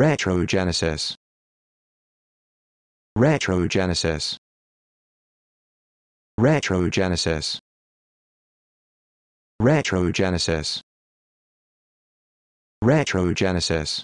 Retrogenesis Retrogenesis Retrogenesis Retrogenesis Retrogenesis